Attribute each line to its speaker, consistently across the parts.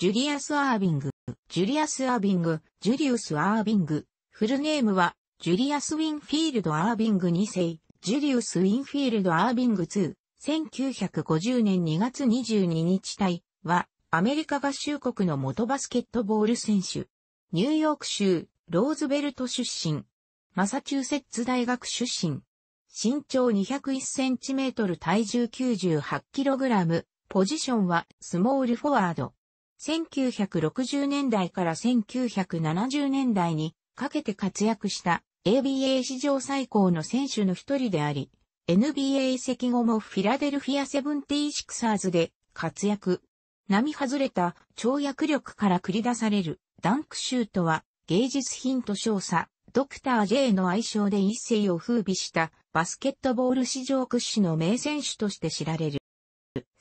Speaker 1: ジュリアス・アービング、ジュリアス・アービング、ジュリウス・アービング、フルネームは、ジュリアス・ウィンフィールド・アービング2世、ジュリウス・ウィンフィールド・アービング2、1950年2月22日体は、アメリカ合衆国の元バスケットボール選手。ニューヨーク州、ローズベルト出身。マサチューセッツ大学出身。身長2 0 1トル体重9 8ラム。ポジションはスモールフォワード。1960年代から1970年代にかけて活躍した ABA 史上最高の選手の一人であり、NBA 移籍後もフィラデルフィアセブンティーシクサーズで活躍。並外れた跳躍力から繰り出されるダンクシュートは芸術品と称さ、ドクター J の愛称で一世を風靡したバスケットボール史上屈指の名選手として知られる。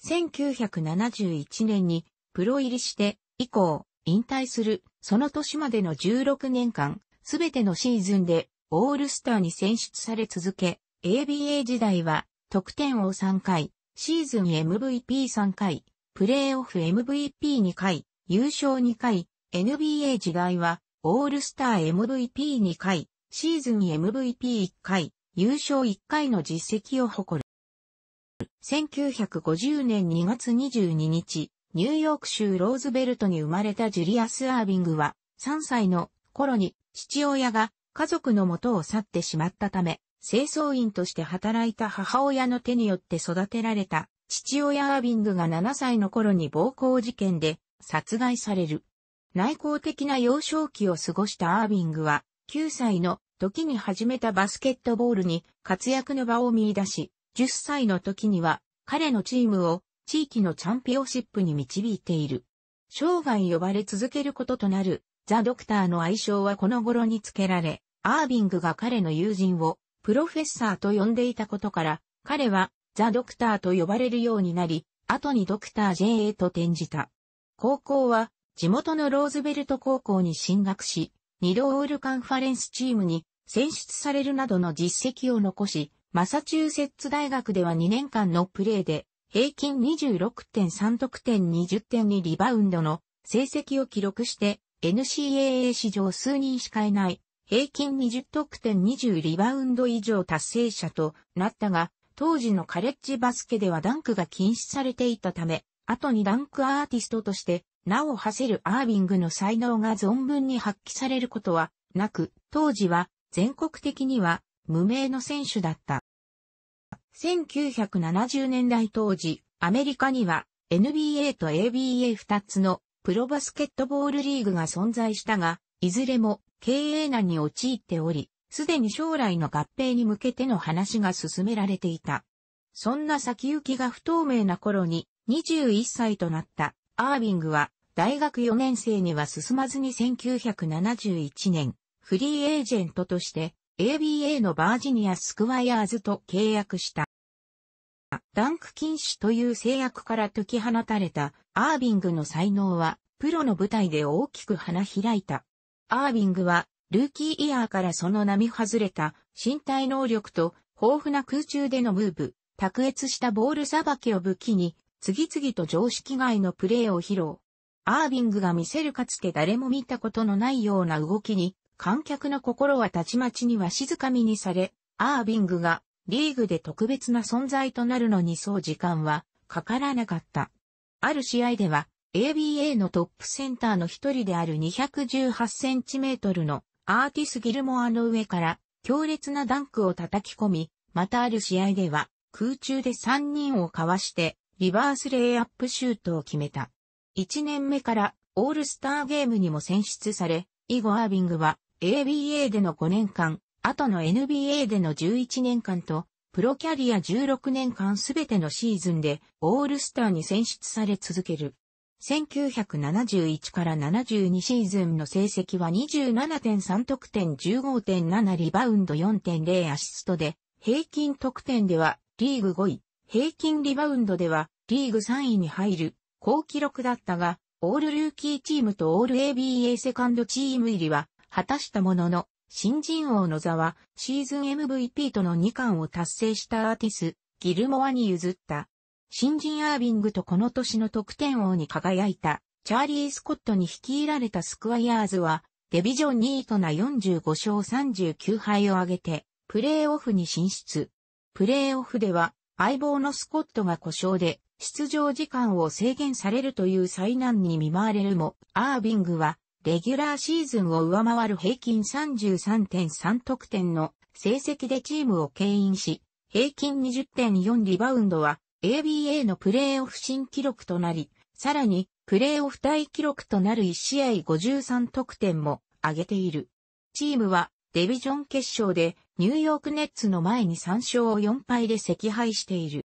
Speaker 1: 1971年にプロ入りして、以降、引退する、その年までの16年間、すべてのシーズンで、オールスターに選出され続け、ABA 時代は、得点王3回、シーズン MVP3 回、プレーオフ MVP2 回、優勝2回、NBA 時代は、オールスター MVP2 回、シーズン MVP1 回、優勝1回の実績を誇る。1950年2月22日、ニューヨーク州ローズベルトに生まれたジュリアス・アービングは、3歳の頃に父親が家族の元を去ってしまったため、清掃員として働いた母親の手によって育てられた父親アービングが7歳の頃に暴行事件で殺害される。内向的な幼少期を過ごしたアービングは9歳の時に始めたバスケットボールに活躍の場を見出し、10歳の時には彼のチームを地域のチャンピオンシップに導いている。生涯呼ばれ続けることとなる、ザ・ドクターの愛称はこの頃に付けられ、アービングが彼の友人をプロフェッサーと呼んでいたことから、彼はザ・ドクターと呼ばれるようになり、後にドクター J.A. と転じた。高校は地元のローズベルト高校に進学し、二度オールカンファレンスチームに選出されるなどの実績を残し、マサチューセッツ大学では2年間のプレーで平均26.3得点20.2リバウンドの成績を記録して NCAA 史上数人しかいない平均20得点20リバウンド以上達成者となったが、当時のカレッジバスケではダンクが禁止されていたため、後にダンクアーティストとして名を馳せるアービングの才能が存分に発揮されることはなく、当時は全国的には無名の選手だった。1970年代当時、アメリカには NBA と ABA2 つのプロバスケットボールリーグが存在したが、いずれも経営難に陥っており、すでに将来の合併に向けての話が進められていた。そんな先行きが不透明な頃に21歳となったアービングは大学4年生には進まずに1971年フリーエージェントとして ABA のバージニアスクワイアーズと契約した。ダンク禁止という制約から解き放たれたアービングの才能はプロの舞台で大きく花開いた。アービングはルーキーイヤーからその並外れた身体能力と豊富な空中でのムーブ、卓越したボールさばきを武器に次々と常識外のプレーを披露。アービングが見せるかつて誰も見たことのないような動きに観客の心はたちまちには静かみにされ、アービングがリーグで特別な存在となるのにそう時間はかからなかった。ある試合では、ABA のトップセンターの一人である218センチメートルのアーティス・ギルモアの上から強烈なダンクを叩き込み、またある試合では空中で3人をかわしてリバースレイアップシュートを決めた。1年目からオールスターゲームにも選出され、以後アービングは ABA での5年間後の NBA での11年間と、プロキャリア16年間すべてのシーズンでオールスターに選出され続ける。1971から72シーズンの成績は27.3得点15.7リバウンド4.0アシストで、平均得点ではリーグ5位、平均リバウンドではリーグ3位に入る好記録だったが、オールルーキーチームとオール ABA セカンドチーム入りは果たしたものの、新人王の座はシーズン MVP との2冠を達成したアーティス、ギルモアに譲った。新人アービングとこの年の得点王に輝いた、チャーリー・スコットに率いられたスクワイヤーズは、デビジョン2位とな45勝39敗を挙げて、プレーオフに進出。プレーオフでは、相棒のスコットが故障で、出場時間を制限されるという災難に見舞われるも、アービングはレギュラーシーズンを上回る平均33.3得点の成績でチームを牽引し、平均20.4リバウンドは ABA のプレーオフ新記録となり、さらにプレーオフ大記録となる1試合53得点も上げている。チームはデビジョン決勝でニューヨークネッツの前に3勝を4敗で惜敗している。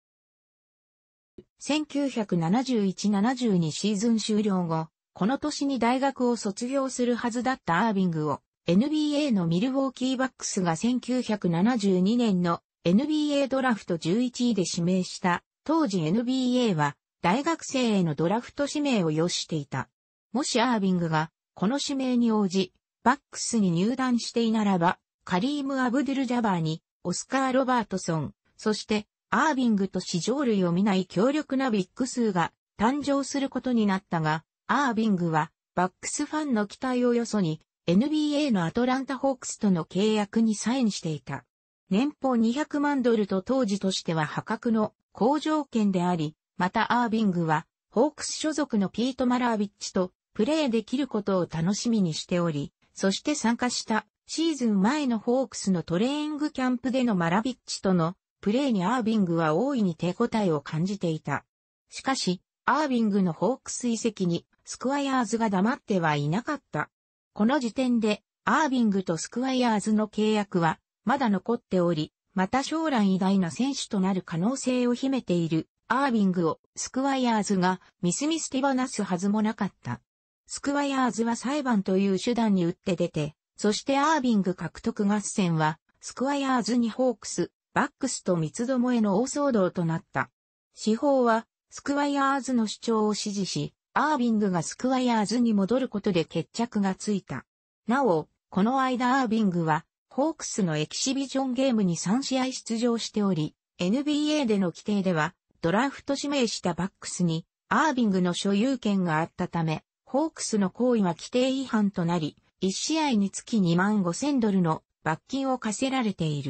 Speaker 1: 1971-72シーズン終了後、この年に大学を卒業するはずだったアービングを NBA のミルウォーキーバックスが1972年の NBA ドラフト11位で指名した当時 NBA は大学生へのドラフト指名を要していた。もしアービングがこの指名に応じバックスに入団していならばカリーム・アブドゥル・ジャバーにオスカー・ロバートソン、そしてアービングと史上類を見ない強力なビッグ数が誕生することになったが、アービングは、バックスファンの期待をよそに、NBA のアトランタホークスとの契約にサインしていた。年俸200万ドルと当時としては破格の好条件であり、またアービングは、ホークス所属のピート・マラービッチとプレーできることを楽しみにしており、そして参加したシーズン前のホークスのトレーニングキャンプでのマラビッチとのプレーにアービングは大いに手応えを感じていた。しかし、アービングのホークス遺跡にスクワイアーズが黙ってはいなかった。この時点で、アービングとスクワイアーズの契約は、まだ残っており、また将来偉大な選手となる可能性を秘めている、アービングを、スクワイアーズが、ミスティ手放すはずもなかった。スクワイアーズは裁判という手段に打って出て、そしてアービング獲得合戦は、スクワイアーズにホークス、バックスと三つどもえの大騒動となった。司法は、スクワイアーズの主張を支持し、アービングがスクワイヤーズに戻ることで決着がついた。なお、この間アービングは、ホークスのエキシビジョンゲームに3試合出場しており、NBA での規定では、ドラフト指名したバックスに、アービングの所有権があったため、ホークスの行為は規定違反となり、1試合につき2万5千ドルの罰金を課せられている。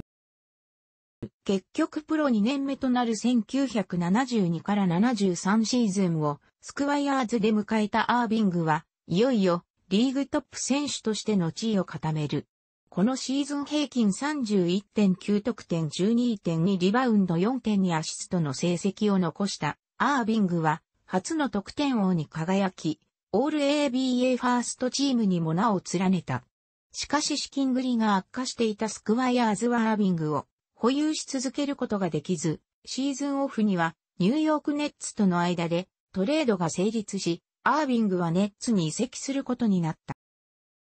Speaker 1: 結局プロ2年目となる1972から73シーズンをスクワイアーズで迎えたアービングはいよいよリーグトップ選手としての地位を固める。このシーズン平均31.9得点12.2リバウンド4.2アシストの成績を残したアービングは初の得点王に輝き、オール ABA ファーストチームにも名を連ねた。しかし資金繰りが悪化していたスクワイアーズはアービングを保有し続けることができず、シーズンオフにはニューヨークネッツとの間でトレードが成立し、アービングはネッツに移籍することになっ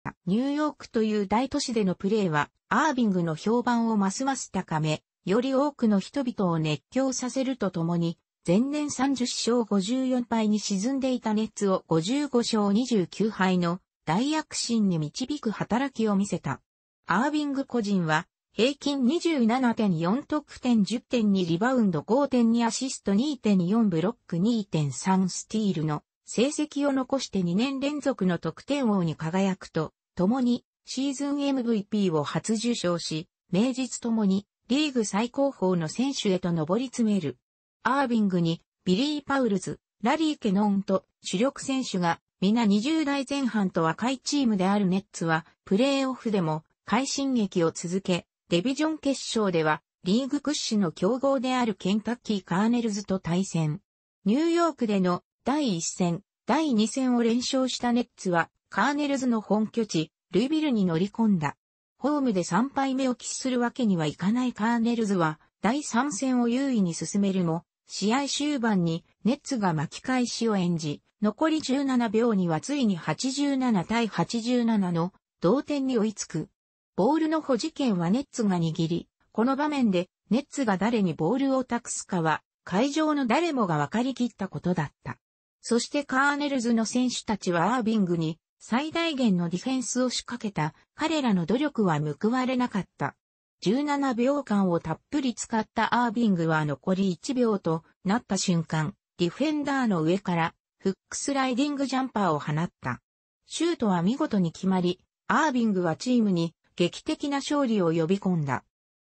Speaker 1: た。ニューヨークという大都市でのプレーは、アービングの評判をますます高め、より多くの人々を熱狂させるとともに、前年30勝54敗に沈んでいたネッツを55勝29敗の大躍進に導く働きを見せた。アービング個人は平均27.4得点10.2リバウンド5.2アシスト2.4ブロック2.3スティールの成績を残して2年連続の得点王に輝くと、共にシーズン MVP を初受賞し、名実ともにリーグ最高峰の選手へと上り詰める。アービングにビリー・パウルズ、ラリー・ケノンと主力選手が皆20代前半と若いチームであるネッツはプレーオフでも快進撃を続け、デビジョン決勝では、リーグ屈指の強豪であるケンタッキーカーネルズと対戦。ニューヨークでの第1戦、第2戦を連勝したネッツは、カーネルズの本拠地、ルイビルに乗り込んだ。ホームで3敗目を喫するわけにはいかないカーネルズは、第3戦を優位に進めるも、試合終盤にネッツが巻き返しを演じ、残り17秒にはついに87対87の同点に追いつく。ボールの保持権はネッツが握り、この場面でネッツが誰にボールを託すかは、会場の誰もが分かりきったことだった。そしてカーネルズの選手たちはアービングに最大限のディフェンスを仕掛けた彼らの努力は報われなかった。17秒間をたっぷり使ったアービングは残り1秒となった瞬間、ディフェンダーの上からフックスライディングジャンパーを放った。シュートは見事に決まり、アービングはチームに劇的な勝利を呼び込んだ。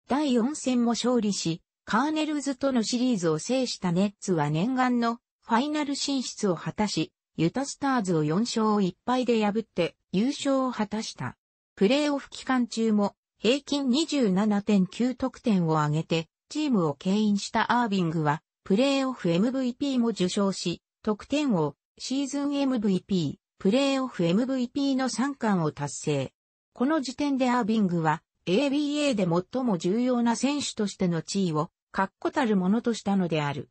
Speaker 1: 第4戦も勝利し、カーネルズとのシリーズを制したネッツは念願のファイナル進出を果たし、ユタスターズを4勝1敗で破って優勝を果たした。プレーオフ期間中も平均27.9得点を挙げてチームを牽引したアービングはプレーオフ MVP も受賞し、得点王、シーズン MVP、プレーオフ MVP の3冠を達成。この時点でアービングは ABA で最も重要な選手としての地位を確固たるものとしたのである。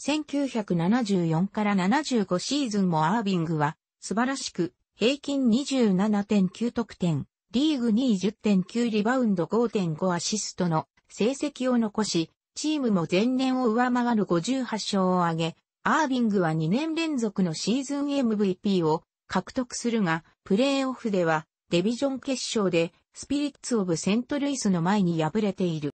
Speaker 1: 1974から75シーズンもアービングは素晴らしく平均27.9得点、リーグ2位10.9リバウンド5.5アシストの成績を残し、チームも前年を上回る58勝を挙げ、アービングは2年連続のシーズン MVP を獲得するが、プレーオフではデビジョン決勝でスピリッツ・オブ・セントルイスの前に敗れている。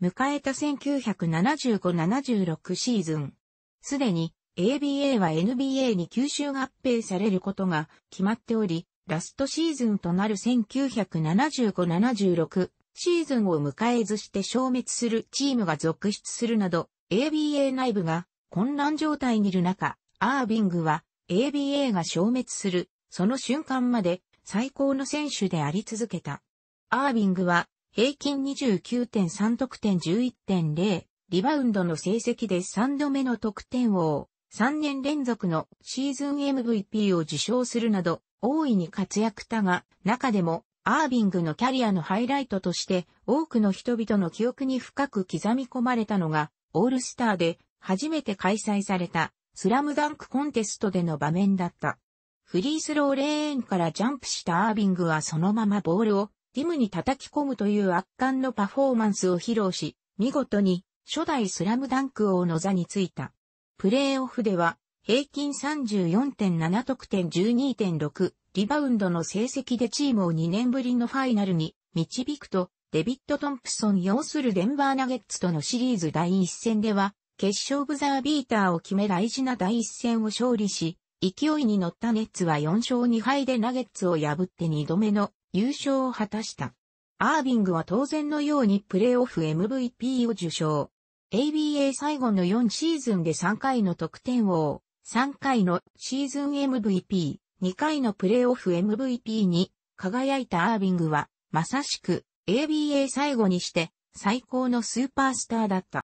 Speaker 1: 迎えた1975-76シーズン。すでに ABA は NBA に吸収合併されることが決まっており、ラストシーズンとなる1975-76シーズンを迎えずして消滅するチームが続出するなど、ABA 内部が混乱状態にいる中、アービングは ABA が消滅するその瞬間まで最高の選手であり続けた。アービングは平均29.3得点11.0、リバウンドの成績で3度目の得点王、3年連続のシーズン MVP を受賞するなど、大いに活躍だが、中でもアービングのキャリアのハイライトとして、多くの人々の記憶に深く刻み込まれたのが、オールスターで初めて開催されたスラムダンクコンテストでの場面だった。フリースローレーンからジャンプしたアービングはそのままボールをティムに叩き込むという圧巻のパフォーマンスを披露し、見事に初代スラムダンク王の座についた。プレーオフでは平均34.7得点12.6リバウンドの成績でチームを2年ぶりのファイナルに導くと、デビッド・トンプソン擁するデンバーナゲッツとのシリーズ第1戦では、決勝ブザービーターを決め大事な第1戦を勝利し、勢いに乗ったネッツは4勝2敗でナゲッツを破って2度目の優勝を果たした。アービングは当然のようにプレーオフ MVP を受賞。ABA 最後の4シーズンで3回の得点王、3回のシーズン MVP、2回のプレーオフ MVP に輝いたアービングは、まさしく ABA 最後にして最高のスーパースターだった。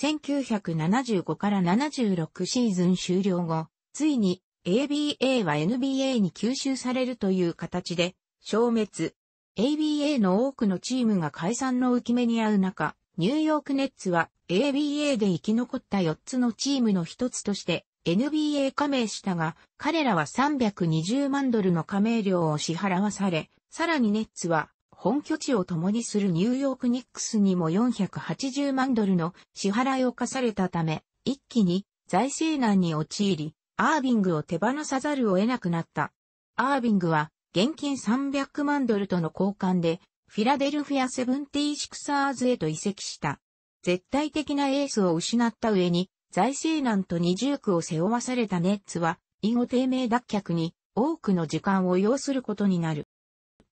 Speaker 1: 1975から76シーズン終了後、ついに ABA は NBA に吸収されるという形で消滅。ABA の多くのチームが解散の浮き目に合う中、ニューヨークネッツは ABA で生き残った4つのチームの一つとして NBA 加盟したが、彼らは320万ドルの加盟料を支払わされ、さらにネッツは本拠地を共にするニューヨークニックスにも480万ドルの支払いを課されたため、一気に財政難に陥り、アービングを手放さざるを得なくなった。アービングは、現金300万ドルとの交換で、フィラデルフィアセブンティーシクサーズへと移籍した。絶対的なエースを失った上に、財政難と二重苦を背負わされたネッツは、以後低迷脱却に多くの時間を要することになる。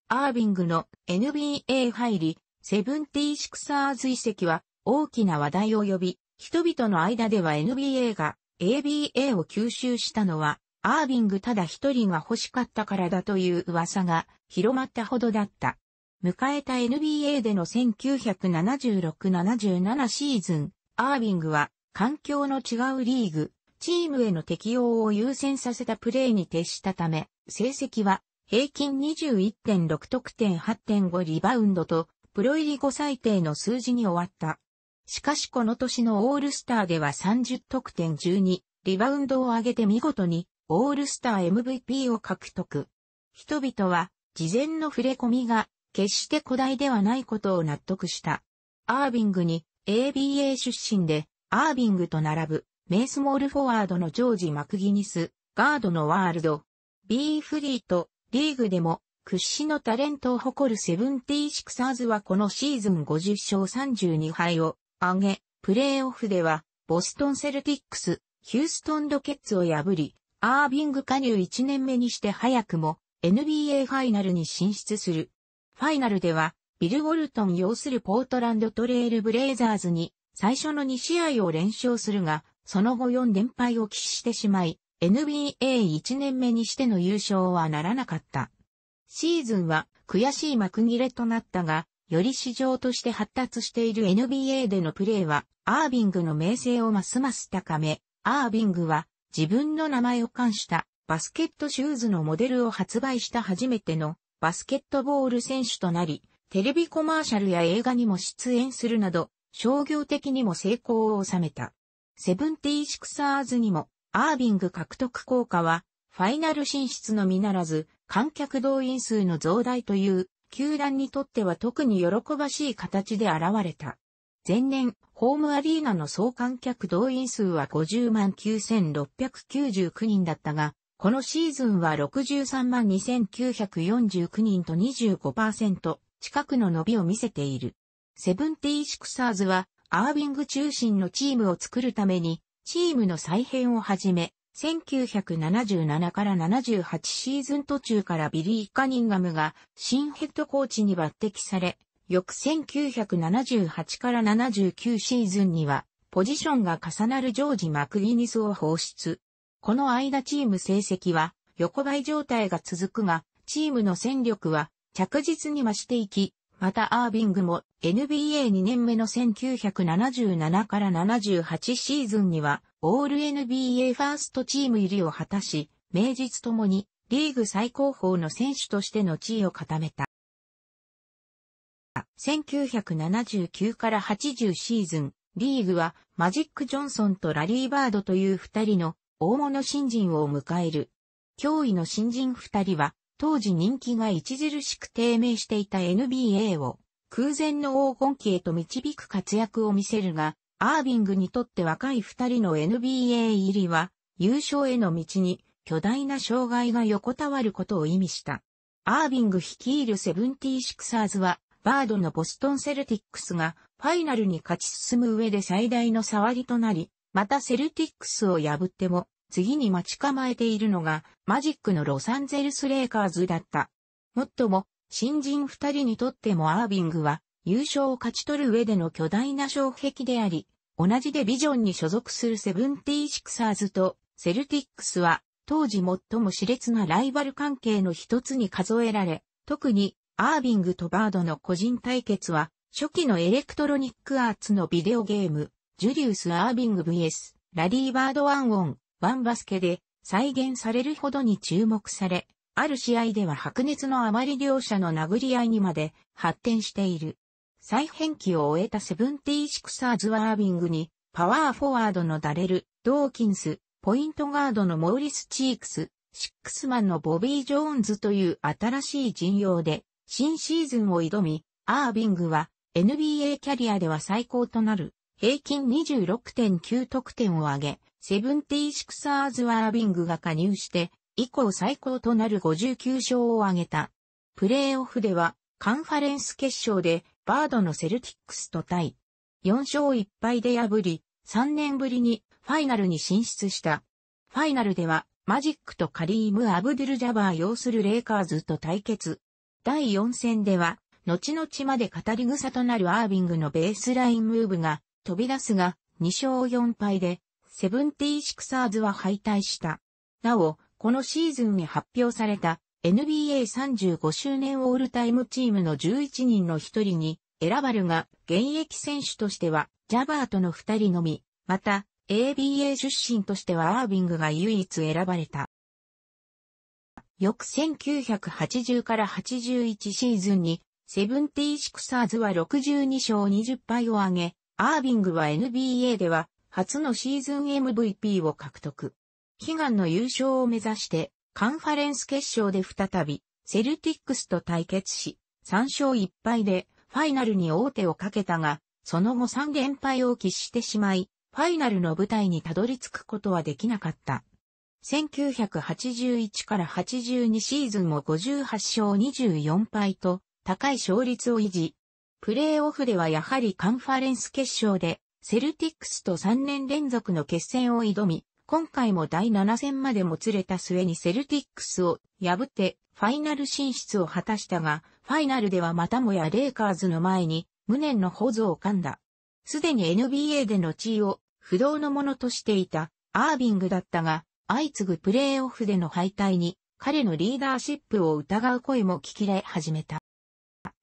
Speaker 1: アービングの NBA 入り、セブンティーシクサーズ移籍は大きな話題を呼び、人々の間では NBA が ABA を吸収したのは、アービングただ一人が欲しかったからだという噂が広まったほどだった。迎えた NBA での1976-77シーズン、アービングは環境の違うリーグ、チームへの適応を優先させたプレーに徹したため、成績は平均21.6得点8.5リバウンドと、プロ入り後最低の数字に終わった。しかしこの年のオールスターでは30得点12、リバウンドを上げて見事にオールスター MVP を獲得。人々は事前の触れ込みが決して古代ではないことを納得した。アービングに ABA 出身でアービングと並ぶメイスモールフォワードのジョージ・マクギニス、ガードのワールド、B フリーとリーグでも屈指のタレントを誇るセブンティシクサーズはこのシーズン50勝32敗を挙げ、プレーオフでは、ボストンセルティックス、ヒューストンロケッツを破り、アービング加入1年目にして早くも NBA ファイナルに進出する。ファイナルでは、ビル・ウォルトン擁するポートランドトレイルブレイザーズに最初の2試合を連勝するが、その後4連敗を喫してしまい、NBA1 年目にしての優勝はならなかった。シーズンは悔しい幕切れとなったが、より市場として発達している NBA でのプレーは、アービングの名声をますます高め、アービングは自分の名前を冠したバスケットシューズのモデルを発売した初めてのバスケットボール選手となり、テレビコマーシャルや映画にも出演するなど、商業的にも成功を収めた。セブンティーシクサーズにも、アービング獲得効果は、ファイナル進出のみならず、観客動員数の増大という球団にとっては特に喜ばしい形で現れた。前年、ホームアリーナの総観客動員数は50万9699人だったが、このシーズンは63万2949人と25%近くの伸びを見せている。セブンティーシクサーズはアービング中心のチームを作るために、チームの再編をはじめ、1977から78シーズン途中からビリー・カニンガムが新ヘッドコーチに抜擢され、翌1978から79シーズンにはポジションが重なるジョージ・マクギニスを放出。この間チーム成績は横ばい状態が続くが、チームの戦力は着実に増していき、またアービングも NBA2 年目の1977から78シーズンにはオール NBA ファーストチーム入りを果たし、名実ともにリーグ最高峰の選手としての地位を固めた。1979から80シーズン、リーグはマジック・ジョンソンとラリー・バードという二人の大物新人を迎える。脅威の新人二人は当時人気が著しく低迷していた NBA を空前の黄金期へと導く活躍を見せるが、アービングにとって若い二人の NBA 入りは優勝への道に巨大な障害が横たわることを意味した。アービング率いるセブンティシクサーズはバードのボストンセルティックスがファイナルに勝ち進む上で最大の触りとなり、またセルティックスを破っても次に待ち構えているのが、マジックのロサンゼルスレイカーズだった。もっとも、新人二人にとってもアービングは、優勝を勝ち取る上での巨大な障壁であり、同じでビジョンに所属するセブンティーシクサーズとセルティックスは、当時最も熾烈なライバル関係の一つに数えられ、特にアービングとバードの個人対決は、初期のエレクトロニックアーツのビデオゲーム、ジュリウス・アービング VS、ラリー・バード・ワン・オン、ワンバスケで再現されるほどに注目され、ある試合では白熱のあまり両者の殴り合いにまで発展している。再編期を終えたセブンティーシクサーズはアービングに、パワーフォワードのダレル、ドーキンス、ポイントガードのモーリス・チークス、シックスマンのボビー・ジョーンズという新しい陣容で、新シーズンを挑み、アービングは NBA キャリアでは最高となる平均26.9得点を挙げ、セブンティーシクサーズワアービングが加入して、以降最高となる59勝を挙げた。プレーオフでは、カンファレンス決勝で、バードのセルティックスと対、4勝1敗で破り、3年ぶりにファイナルに進出した。ファイナルでは、マジックとカリーム・アブデル・ジャバー擁するレイカーズと対決。第4戦では、後々まで語り草となるアービングのベースラインムーブが飛び出すが、2勝4敗でセブンティーシクサーズは敗退した。なお、このシーズンに発表された NBA35 周年オールタイムチームの11人の1人に選ばるが、現役選手としてはジャバーとの2人のみ、また ABA 出身としてはアービングが唯一選ばれた。翌1980から81シーズンに、セブンティーシクサーズは62勝20敗を挙げ、アービングは NBA では初のシーズン MVP を獲得。悲願の優勝を目指して、カンファレンス決勝で再び、セルティックスと対決し、3勝1敗で、ファイナルに王手をかけたが、その後3連敗を喫してしまい、ファイナルの舞台にたどり着くことはできなかった。1981から82シーズンも58勝24敗と高い勝率を維持。プレーオフではやはりカンファレンス決勝でセルティックスと3年連続の決戦を挑み、今回も第7戦までもつれた末にセルティックスを破ってファイナル進出を果たしたが、ファイナルではまたもやレイカーズの前に無念の保存を噛んだ。すでに NBA での地位を不動のものとしていたアービングだったが、相次ぐプレーオフでの敗退に彼のリーダーシップを疑う声も聞きれ始めた。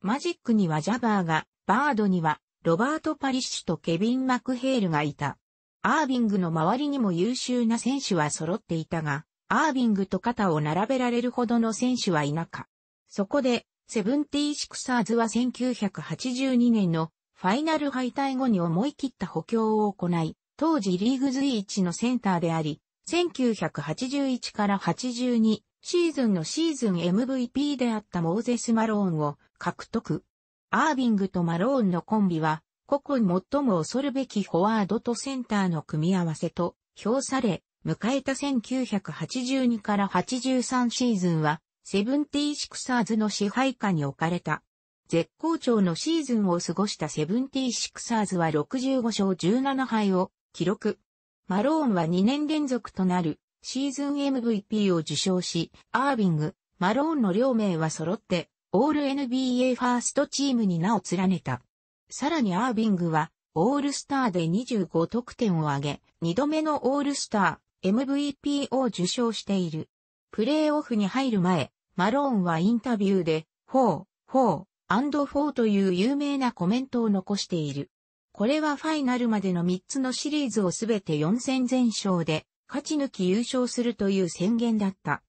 Speaker 1: マジックにはジャバーが、バードにはロバート・パリッシュとケビン・マクヘールがいた。アービングの周りにも優秀な選手は揃っていたが、アービングと肩を並べられるほどの選手はいなか。そこで、セブンティーシクサーズは1982年のファイナル敗退後に思い切った補強を行い、当時リーグ随一のセンターであり、1981から82シーズンのシーズン MVP であったモーゼス・マローンを獲得。アービングとマローンのコンビは、古今最も恐るべきフォワードとセンターの組み合わせと評され、迎えた1982から83シーズンは、セブンティーシクサーズの支配下に置かれた。絶好調のシーズンを過ごしたセブンティーシクサーズは65勝17敗を記録。マローンは2年連続となるシーズン MVP を受賞し、アービング、マローンの両名は揃ってオール NBA ファーストチームに名を連ねた。さらにアービングは、オールスターで25得点を挙げ、2度目のオールスター、MVP を受賞している。プレーオフに入る前、マローンはインタビューで、4、4、4という有名なコメントを残している。これはファイナルまでの3つのシリーズをすべて4戦全勝で、勝ち抜き優勝するという宣言だった。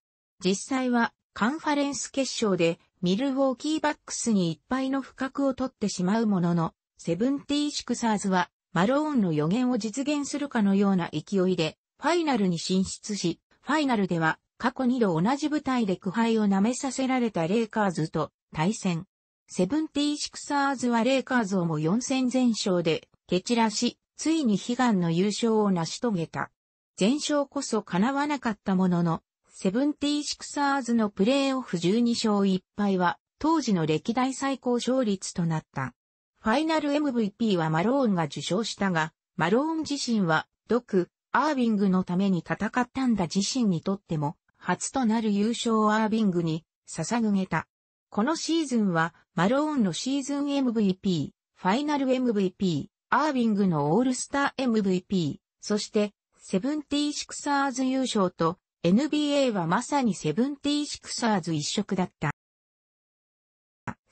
Speaker 1: 実際は、カンファレンス決勝で、ミルウォーキーバックスにいっぱいの不覚を取ってしまうものの、セブンティーシクサーズは、マローンの予言を実現するかのような勢いで、ファイナルに進出し、ファイナルでは、過去2度同じ舞台で苦杯を舐めさせられたレイカーズと対戦。セブンティーシクサーズはレイカーズをも4戦全勝で、蹴散らし、ついに悲願の優勝を成し遂げた。全勝こそ叶わなかったものの、セブンティーシクサーズのプレーオフ12勝1敗は、当時の歴代最高勝率となった。ファイナル MVP はマローンが受賞したが、マローン自身は、ドク、アービングのために戦ったんだ自身にとっても、初となる優勝をアービングに捧げた。このシーズンは、マローンのシーズン MVP、ファイナル MVP、アービングのオールスター MVP、そして、セブンティーシクサーズ優勝と、NBA はまさにセブンティーシクサーズ一色だった。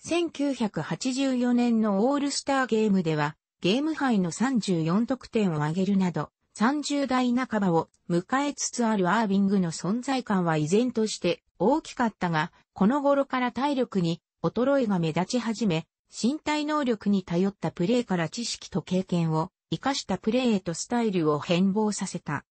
Speaker 1: 1984年のオールスターゲームでは、ゲーム杯の34得点を挙げるなど、30代半ばを迎えつつあるアービングの存在感は依然として大きかったが、この頃から体力に衰えが目立ち始め、身体能力に頼ったプレーから知識と経験を活かしたプレーへとスタイルを変貌させた。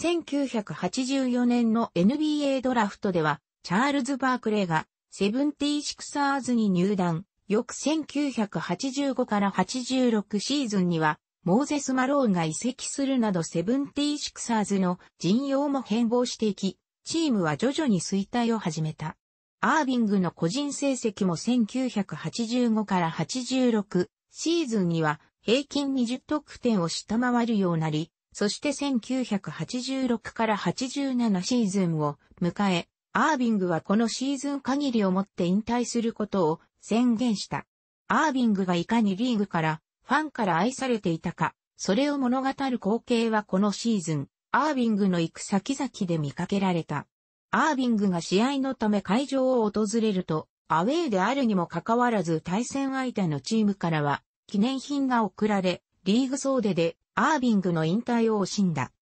Speaker 1: 1984年の NBA ドラフトでは、チャールズ・バークレーが、セブンティー・シクサーズに入団。翌1985から86シーズンには、モーゼス・マローンが移籍するなどセブンティー・シクサーズの陣容も変貌していき、チームは徐々に衰退を始めた。アービングの個人成績も1985から86シーズンには平均20得点を下回るようなり、そして1986から87シーズンを迎え、アービングはこのシーズン限りをもって引退することを宣言した。アービングがいかにリーグからファンから愛されていたか、それを物語る光景はこのシーズン、アービングの行く先々で見かけられた。アービングが試合のため会場を訪れると、アウェーであるにもかかわらず対戦相手のチームからは記念品が贈られ、リーグ総出でアービングの引退を惜しんだ。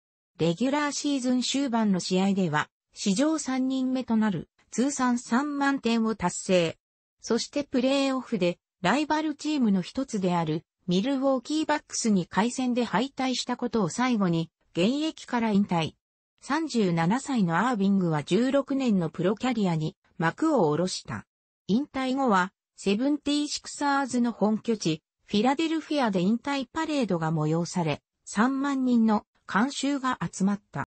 Speaker 1: レギュラーシーズン終盤の試合では、史上3人目となる通算3万点を達成。そしてプレーオフでライバルチームの一つであるミルウォーキーバックスに回戦で敗退したことを最後に現役から引退。37歳のアービングは16年のプロキャリアに幕を下ろした。引退後はセブンティーシクサーズの本拠地フィラデルフィアで引退パレードが催され、3万人の観衆が集まった。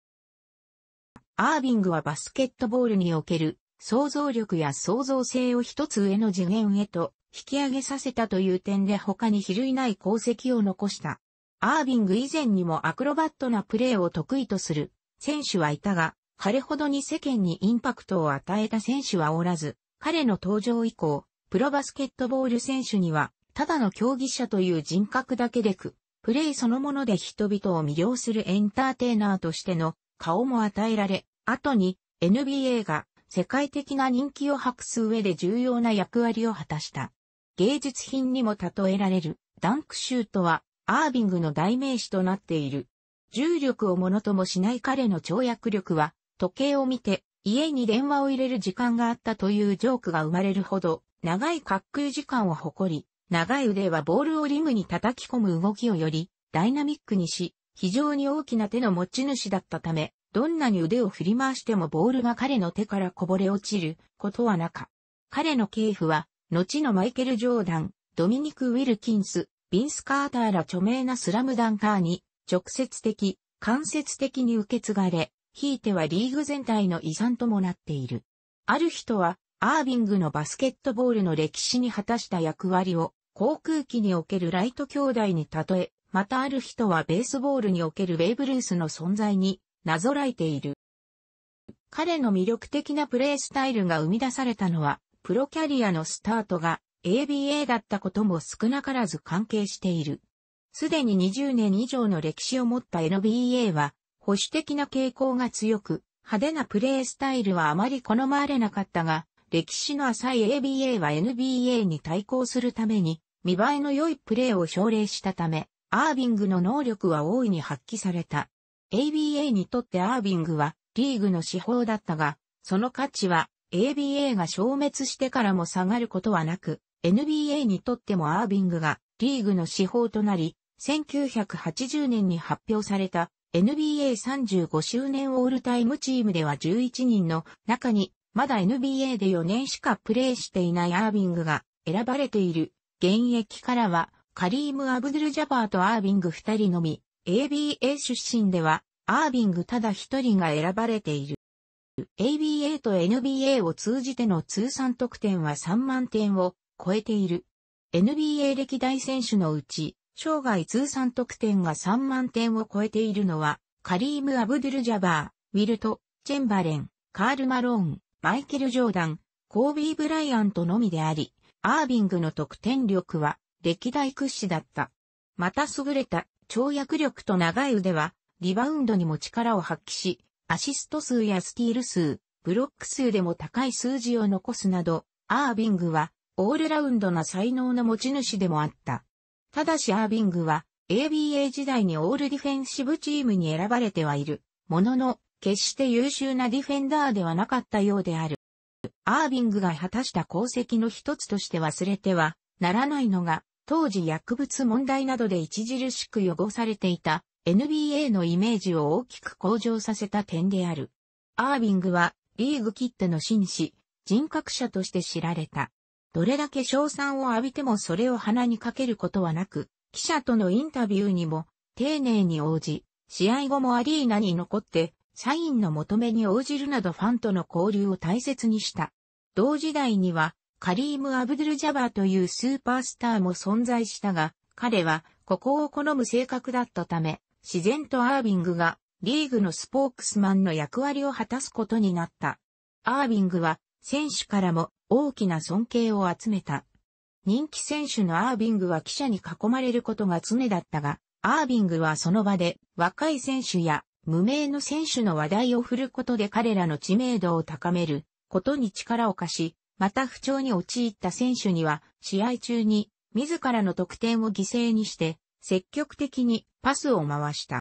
Speaker 1: アービングはバスケットボールにおける想像力や創造性を一つ上の次元へと引き上げさせたという点で他に比類ない功績を残した。アービング以前にもアクロバットなプレーを得意とする選手はいたが、彼ほどに世間にインパクトを与えた選手はおらず、彼の登場以降、プロバスケットボール選手にはただの競技者という人格だけでく、プレイそのもので人々を魅了するエンターテイナーとしての顔も与えられ、後に NBA が世界的な人気を博す上で重要な役割を果たした。芸術品にも例えられるダンクシュートはアービングの代名詞となっている。重力をものともしない彼の跳躍力は時計を見て家に電話を入れる時間があったというジョークが生まれるほど長い滑空時間を誇り、長い腕はボールをリムに叩き込む動きをよりダイナミックにし、非常に大きな手の持ち主だったため、どんなに腕を振り回してもボールが彼の手からこぼれ落ちることはなか。彼の系譜は、後のマイケル・ジョーダン、ドミニク・ウィルキンス、ビンス・カーターら著名なスラムダンカーに、直接的、間接的に受け継がれ、ひいてはリーグ全体の遺産ともなっている。ある人は、アービングのバスケットボールの歴史に果たした役割を、航空機におけるライト兄弟に例え、またある人はベースボールにおけるベーブ・ルースの存在になぞらえている。彼の魅力的なプレースタイルが生み出されたのは、プロキャリアのスタートが ABA だったことも少なからず関係している。すでに20年以上の歴史を持った NBA は、保守的な傾向が強く、派手なプレースタイルはあまり好まれなかったが、歴史の浅い ABA は NBA に対抗するために、見栄えの良いプレーを奨励したため、アービングの能力は大いに発揮された。ABA にとってアービングはリーグの至宝だったが、その価値は ABA が消滅してからも下がることはなく、NBA にとってもアービングがリーグの至宝となり、1980年に発表された NBA35 周年オールタイムチームでは11人の中に、まだ NBA で4年しかプレーしていないアービングが選ばれている。現役からは、カリーム・アブドゥル・ジャバーとアービング二人のみ、ABA 出身では、アービングただ一人が選ばれている。ABA と NBA を通じての通算得点は3万点を超えている。NBA 歴代選手のうち、生涯通算得点が3万点を超えているのは、カリーム・アブドゥル・ジャバー、ウィルト、チェンバレン、カール・マローン、マイケル・ジョーダン、コービー・ブライアントのみであり、アービングの得点力は歴代屈指だった。また優れた跳躍力と長い腕はリバウンドにも力を発揮し、アシスト数やスティール数、ブロック数でも高い数字を残すなど、アービングはオールラウンドな才能の持ち主でもあった。ただしアービングは ABA 時代にオールディフェンシブチームに選ばれてはいる。ものの、決して優秀なディフェンダーではなかったようである。アービングが果たした功績の一つとして忘れてはならないのが、当時薬物問題などで著しく汚されていた NBA のイメージを大きく向上させた点である。アービングはリーグキットの紳士、人格者として知られた。どれだけ賞賛を浴びてもそれを鼻にかけることはなく、記者とのインタビューにも丁寧に応じ、試合後もアリーナに残って社員の求めに応じるなどファンとの交流を大切にした。同時代には、カリーム・アブドゥル・ジャバーというスーパースターも存在したが、彼はここを好む性格だったため、自然とアービングがリーグのスポークスマンの役割を果たすことになった。アービングは選手からも大きな尊敬を集めた。人気選手のアービングは記者に囲まれることが常だったが、アービングはその場で若い選手や無名の選手の話題を振ることで彼らの知名度を高めることに力を貸し、また不調に陥った選手には試合中に自らの得点を犠牲にして積極的にパスを回した。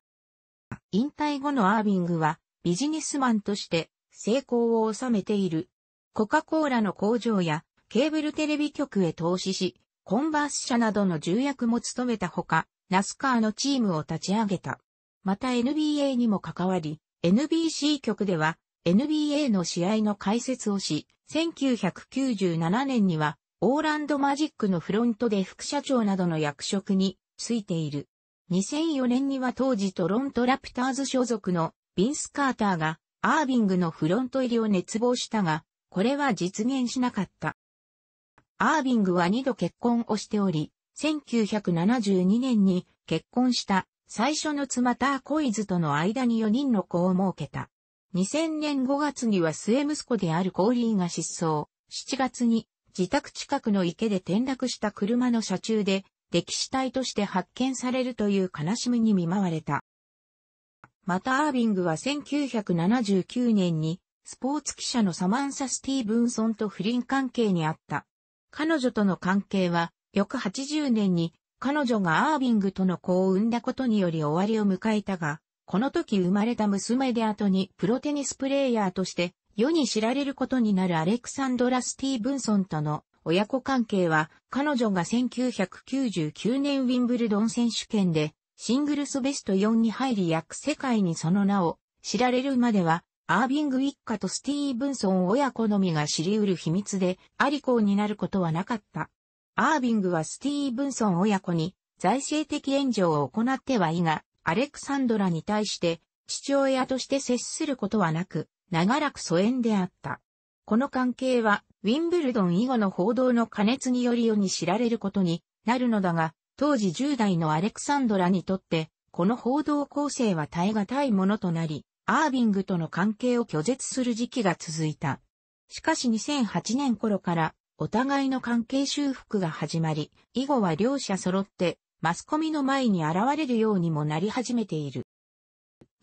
Speaker 1: 引退後のアービングはビジネスマンとして成功を収めている。コカ・コーラの工場やケーブルテレビ局へ投資し、コンバース社などの重役も務めたほか、ナスカーのチームを立ち上げた。また NBA にも関わり、NBC 局では NBA の試合の解説をし、1997年にはオーランドマジックのフロントで副社長などの役職に就いている。2004年には当時トロントラプターズ所属のビンス・カーターがアービングのフロント入りを熱望したが、これは実現しなかった。アービングは2度結婚をしており、1972年に結婚した最初の妻ターコイズとの間に4人の子を設けた。2000年5月には末息子であるコーリーが失踪。7月に自宅近くの池で転落した車の車中で、歴史体として発見されるという悲しみに見舞われた。またアービングは1979年にスポーツ記者のサマンサ・スティーブンソンと不倫関係にあった。彼女との関係は翌80年に彼女がアービングとの子を産んだことにより終わりを迎えたが、この時生まれた娘で後にプロテニスプレーヤーとして世に知られることになるアレクサンドラ・スティーブンソンとの親子関係は彼女が1999年ウィンブルドン選手権でシングルスベスト4に入り約世界にその名を知られるまではアービング一家とスティーブンソン親子のみが知り得る秘密でありこうになることはなかった。アービングはスティーブンソン親子に財政的援助を行ってはいが、アレクサンドラに対して父親として接することはなく、長らく疎遠であった。この関係は、ウィンブルドン以後の報道の加熱により世に知られることになるのだが、当時10代のアレクサンドラにとって、この報道構成は耐え難いものとなり、アービングとの関係を拒絶する時期が続いた。しかし2008年頃からお互いの関係修復が始まり、以後は両者揃って、マスコミの前に現れるようにもなり始めている。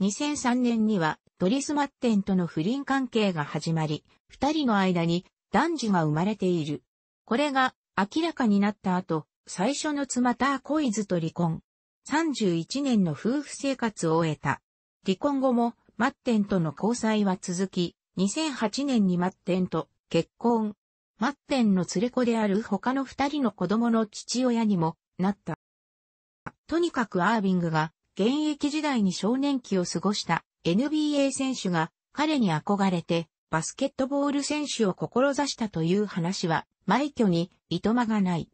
Speaker 1: 2003年には、ドリスマッテンとの不倫関係が始まり、二人の間に男児が生まれている。これが明らかになった後、最初の妻ターコイズと離婚。31年の夫婦生活を終えた。離婚後もマッテンとの交際は続き、2008年にマッテンと結婚。マッペンの連れ子である他の二人の子供の父親にもなった。とにかくアービングが現役時代に少年期を過ごした NBA 選手が彼に憧れてバスケットボール選手を志したという話は、枚挙に糸間がない。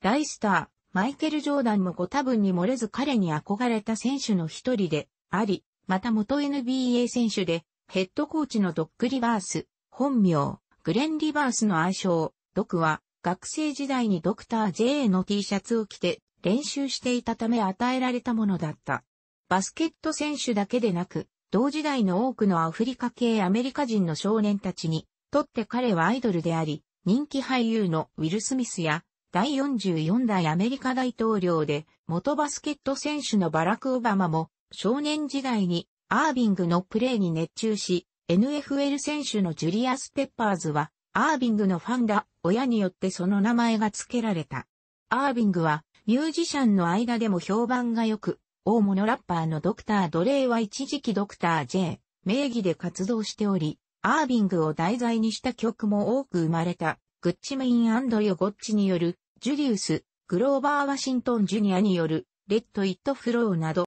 Speaker 1: 大スター、マイケル・ジョーダンもご多分に漏れず彼に憧れた選手の一人であり、また元 NBA 選手で、ヘッドコーチのドッグ・リバース、本名、グレン・リバースの愛称、ドクは、学生時代にドクター J の T シャツを着て練習していたため与えられたものだった。バスケット選手だけでなく、同時代の多くのアフリカ系アメリカ人の少年たちに、とって彼はアイドルであり、人気俳優のウィル・スミスや、第44代アメリカ大統領で、元バスケット選手のバラク・オバマも、少年時代にアービングのプレーに熱中し、NFL 選手のジュリアス・ペッパーズは、アービングのファンだ、親によってその名前が付けられた。アービングは、ミュージシャンの間でも評判が良く、大物ラッパーのドクター・ドレイは一時期ドクター・ J 名義で活動しており、アービングを題材にした曲も多く生まれた、グッチメインヨゴッチによる、ジュリウス、グローバー・ワシントン・ジュニアによる、レッド・イット・フローなど、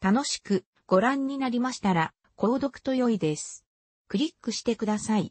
Speaker 1: 楽しくご覧になりましたら、購読と良いです。クリックしてください。